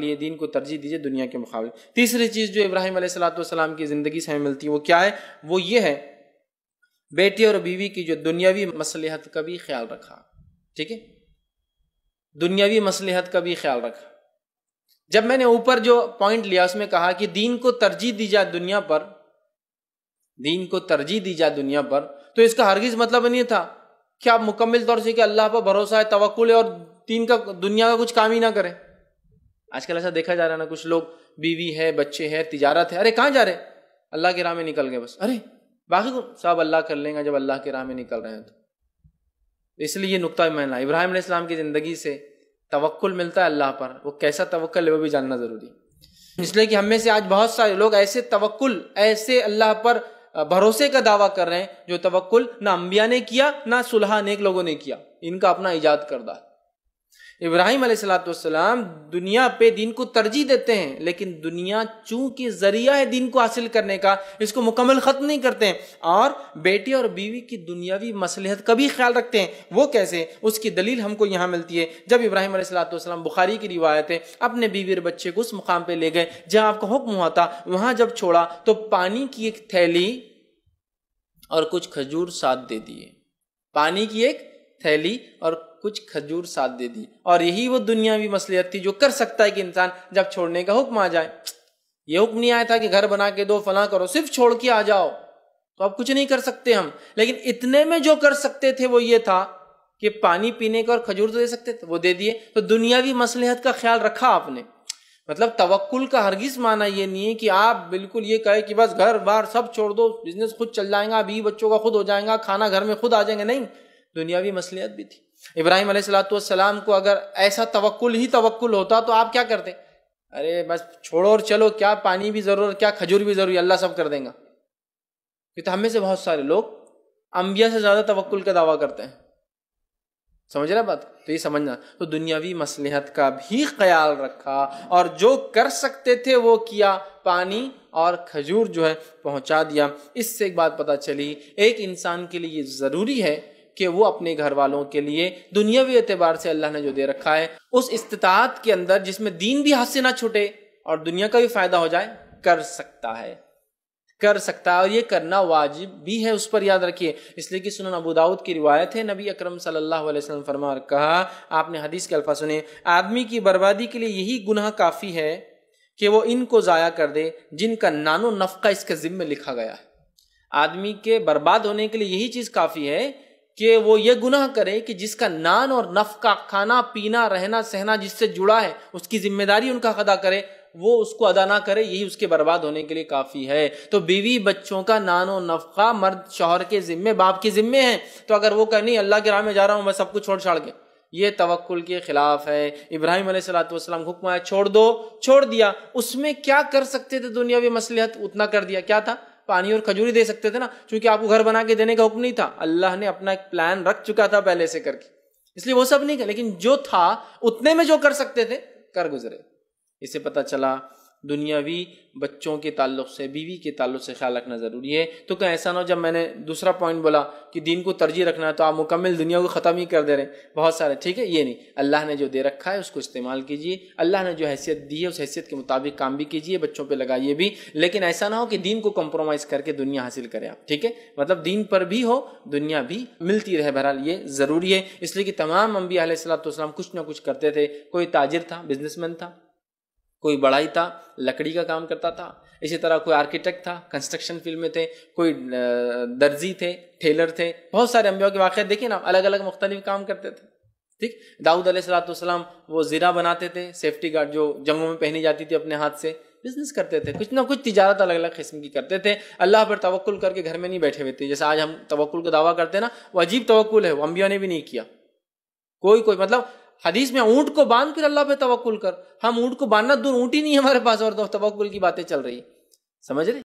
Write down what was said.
لیے دین کو ترجیح دیجئے دنیا کے مقابلے تیسری چیز جو ابراہیم علیہ السلام کی زندگی سے ہمیں ملتی ہے وہ کیا ہے وہ یہ ہے بیٹی اور بیوی کی جو دنیاوی مسلحت کا بھی خیال رکھا ٹھیک ہے دنیاوی مسلحت کا بھی خیال رکھا جب میں نے اوپر جو پوائنٹ لیا اس میں کہا کہ دین کو ترجیح دی جائے دنیا پر دین کو ترجیح دی جائے دنیا پر تو اس کا ہرگز مطلب نہیں تھا کہ آپ مکمل طور سے کہ اللہ پر بھروسہ ہے توکل ہے اور دین کا دنیا کا کچھ کام ہی نہ کریں آج کل ایسا دیکھا جا رہا ہے نا کچھ لوگ بیوی ہے بچے ہیں تجارت ہے ارے کہاں جا رہے ہیں اللہ کے راہ میں نکل گئے بس ارے باقی صاحب اللہ کر لیں گا جب اللہ کے راہ میں نکل رہے ہیں تو اس لیے یہ نقطۂ مینا ابراہیم علیہ السلام کی زندگی سے توقل ملتا ہے اللہ پر وہ کیسا توقل ہے وہ بھی جاننا ضروری اس لیے کہ ہم میں سے آج بہت سارے لوگ ایسے توکل ایسے اللہ پر بھروسے کا دعویٰ کر رہے ہیں جو توقل نہ امبیا نے کیا نہ سلحا نیک لوگوں نے کیا ان کا اپنا ایجاد کردہ ابراہیم علیہ دنیا پہ دین کو ترجیح دیتے ہیں لیکن دنیا چونکہ ذریعہ ہے دین کو حاصل کرنے کا اس کو مکمل ختم نہیں کرتے ہیں اور بیٹی اور بیوی کی دنیاوی مسلحت کا بھی خیال رکھتے ہیں وہ کیسے اس کی دلیل ہم کو یہاں ملتی ہے جب ابراہیم علیہ والسلام بخاری کی روایت ہے اپنے بیوی اور بچے کو اس مقام پہ لے گئے جہاں آپ کا حکم ہوتا وہاں جب چھوڑا تو پانی کی ایک تھیلی اور کچھ کھجور ساتھ دے دیے پانی کی ایک تھیلی اور کچھ کھجور ساتھ دے دی اور یہی وہ دنیاوی مسلحت تھی جو کر سکتا ہے کہ انسان جب چھوڑنے کا حکم آ جائے یہ حکم نہیں آیا تھا کہ گھر بنا کے دو فلاں کرو صرف چھوڑ کے آ جاؤ تو اب کچھ نہیں کر سکتے ہم لیکن اتنے میں جو کر سکتے تھے وہ یہ تھا کہ پانی پینے کا اور کھجور تو دے سکتے تھے وہ دے دیے تو دنیاوی مسلحت کا خیال رکھا آپ نے مطلب توکل کا ہرگز مانا یہ نہیں ہے کہ آپ بالکل یہ کہے کہ بس گھر بار سب چھوڑ دو بزنس خود چل جائیں گا بیوی بچوں کا خود ہو جائیں گا کھانا گھر میں خود آ جائیں گے نہیں دنیاوی مسلحت بھی تھی ابراہیم علیہ والسلام کو اگر ایسا ہی ہوتا تو آپ کیا کرتے ارے بس چھوڑو اور چلو کیا پانی بھی ضرور کیا کھجور بھی ضروری اللہ سب کر دیں گا ہمیں سے بہت سارے لوگ انبیاء سے زیادہ کا دعویٰ کرتے ہیں سمجھ رہا بات تو یہ سمجھنا تو دنیاوی مسلحت کا بھی خیال رکھا اور جو کر سکتے تھے وہ کیا پانی اور کھجور جو ہے پہنچا دیا اس سے ایک بات پتا چلی ایک انسان کے لیے یہ ضروری ہے کہ وہ اپنے گھر والوں کے لیے دنیاوی اعتبار سے اللہ نے جو دے رکھا ہے اس استطاعت کے اندر جس میں دین بھی سے نہ چھوٹے اور دنیا کا بھی فائدہ ہو جائے کر سکتا ہے کر سکتا ہے اور یہ کرنا واجب بھی ہے اس پر یاد رکھیے اس لیے کہ سنن ابو داود کی روایت ہے نبی اکرم صلی اللہ علیہ وسلم فرما اور کہا آپ نے حدیث کے الفاظ سنے آدمی کی بربادی کے لیے یہی گناہ کافی ہے کہ وہ ان کو ضائع کر دے جن کا نان و نفقہ اس کے ذمہ لکھا گیا ہے آدمی کے برباد ہونے کے لیے یہی چیز کافی ہے کہ وہ یہ گناہ کرے کہ جس کا نان اور نفقہ کھانا پینا رہنا سہنا جس سے جڑا ہے اس کی ذمہ داری ان کا خدا کرے وہ اس کو ادا نہ کرے یہی اس کے برباد ہونے کے لیے کافی ہے تو بیوی بچوں کا نان و نفقہ مرد شوہر کے ذمے باپ کے ذمے ہیں تو اگر وہ نہیں اللہ کے راہ میں جا رہا ہوں میں سب کو چھوڑ چھاڑ کے یہ توقل کے خلاف ہے ابراہیم علیہ السلامۃ والسلام حکم چھوڑ دو چھوڑ دیا اس میں کیا کر سکتے تھے دنیاوی مسلحت اتنا کر دیا کیا تھا پانی اور کھجوری دے سکتے تھے نا چونکہ آپ کو گھر بنا کے دینے کا حکم نہیں تھا اللہ نے اپنا ایک پلان رکھ چکا تھا پہلے سے کر کے اس لیے وہ سب نہیں کیا لیکن جو تھا اتنے میں جو کر سکتے تھے کر گزرے اسے پتا چلا دنیاوی بچوں کے تعلق سے بیوی کے تعلق سے خیال رکھنا ضروری ہے تو کہیں ایسا نہ ہو جب میں نے دوسرا پوائنٹ بولا کہ دین کو ترجیح رکھنا ہے تو آپ مکمل دنیا کو ختم ہی کر دے رہے ہیں بہت سارے ٹھیک ہے یہ نہیں اللہ نے جو دے رکھا ہے اس کو استعمال کیجیے اللہ نے جو حیثیت دی ہے اس حیثیت کے مطابق کام بھی کیجیے بچوں پہ لگائیے بھی لیکن ایسا نہ ہو کہ دین کو کمپرومائز کر کے دنیا حاصل کریں آپ ٹھیک ہے مطلب دین پر بھی ہو دنیا بھی ملتی رہے بہرحال یہ ضروری ہے اس لیے کہ تمام انبیاء علیہ السلام کچھ نہ کچھ کرتے تھے کوئی تاجر تھا بزنس مین تھا کوئی بڑائی تھا لکڑی کا کام کرتا تھا اسی طرح کوئی آرکیٹیکٹ تھا کنسٹرکشن فیلڈ میں تھے کوئی درزی تھے ٹھیلر تھے بہت سارے انبیاء کے واقعات دیکھیں نا الگ الگ مختلف کام کرتے تھے ٹھیک داؤد علیہ السلاۃ السلام وہ زیرہ بناتے تھے سیفٹی گارڈ جو جنگوں میں پہنی جاتی تھی اپنے ہاتھ سے بزنس کرتے تھے کچھ نہ کچھ تجارت الگ الگ قسم کی کرتے تھے اللہ پر توقل کر کے گھر میں نہیں بیٹھے ہوئے تھے جیسے آج ہم توقل کا دعویٰ کرتے ہیں نا وہ عجیب توکل ہے وہ انبیاء نے بھی نہیں کیا کوئی کوئی مطلب حدیث میں اونٹ کو باندھ پھر اللہ پہ توقل کر ہم اونٹ کو باندھنا دور اونٹ ہی نہیں ہمارے پاس اور توکل کی باتیں چل رہی سمجھ رہے